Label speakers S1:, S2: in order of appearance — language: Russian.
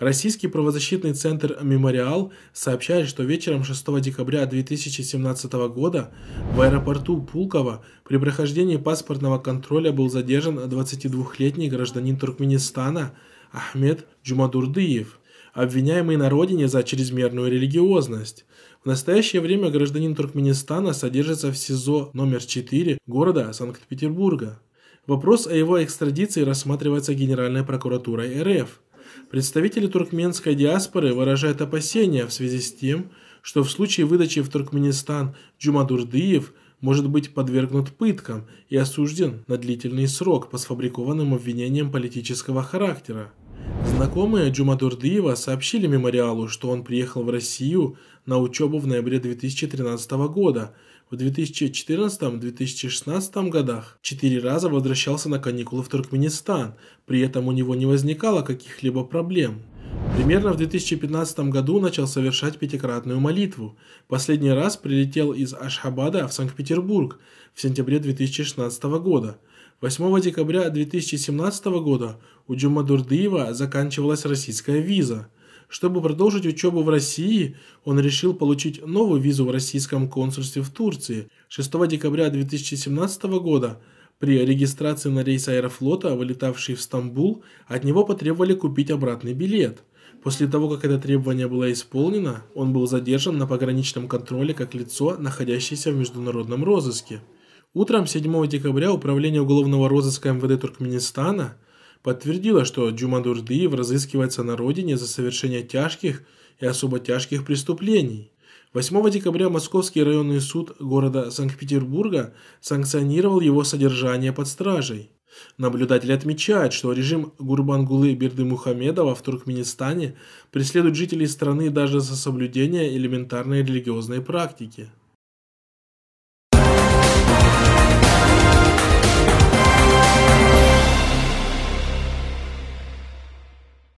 S1: Российский правозащитный центр «Мемориал» сообщает, что вечером 6 декабря 2017 года в аэропорту Пулково при прохождении паспортного контроля был задержан 22-летний гражданин Туркменистана Ахмед Джумадурдыев, обвиняемый на родине за чрезмерную религиозность. В настоящее время гражданин Туркменистана содержится в СИЗО номер 4 города Санкт-Петербурга. Вопрос о его экстрадиции рассматривается Генеральной прокуратурой РФ. Представители туркменской диаспоры выражают опасения в связи с тем, что в случае выдачи в Туркменистан Джумадурдыев может быть подвергнут пыткам и осужден на длительный срок по сфабрикованным обвинениям политического характера. Знакомые Джумадурдыева сообщили мемориалу, что он приехал в Россию на учебу в ноябре 2013 года, в 2014-2016 годах четыре раза возвращался на каникулы в Туркменистан, при этом у него не возникало каких-либо проблем. Примерно в 2015 году начал совершать пятикратную молитву. Последний раз прилетел из Ашхабада в Санкт-Петербург в сентябре 2016 года. 8 декабря 2017 года у Джума Дурдыева заканчивалась российская виза – чтобы продолжить учебу в России, он решил получить новую визу в российском консульстве в Турции. 6 декабря 2017 года при регистрации на рейс аэрофлота, вылетавший в Стамбул, от него потребовали купить обратный билет. После того, как это требование было исполнено, он был задержан на пограничном контроле как лицо, находящееся в международном розыске. Утром 7 декабря Управление уголовного розыска МВД Туркменистана – подтвердила, что Джумадурдыев разыскивается на родине за совершение тяжких и особо тяжких преступлений. 8 декабря Московский районный суд города Санкт-Петербурга санкционировал его содержание под стражей. Наблюдатели отмечают, что режим Гурбангулы Бердымухамедова в Туркменистане преследует жителей страны даже за соблюдение элементарной религиозной практики.